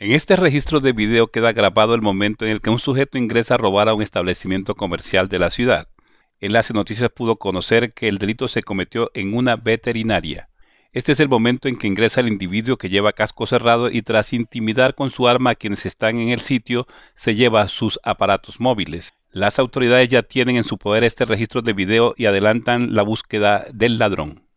En este registro de video queda grabado el momento en el que un sujeto ingresa a robar a un establecimiento comercial de la ciudad. Enlace Noticias pudo conocer que el delito se cometió en una veterinaria. Este es el momento en que ingresa el individuo que lleva casco cerrado y tras intimidar con su arma a quienes están en el sitio, se lleva sus aparatos móviles. Las autoridades ya tienen en su poder este registro de video y adelantan la búsqueda del ladrón.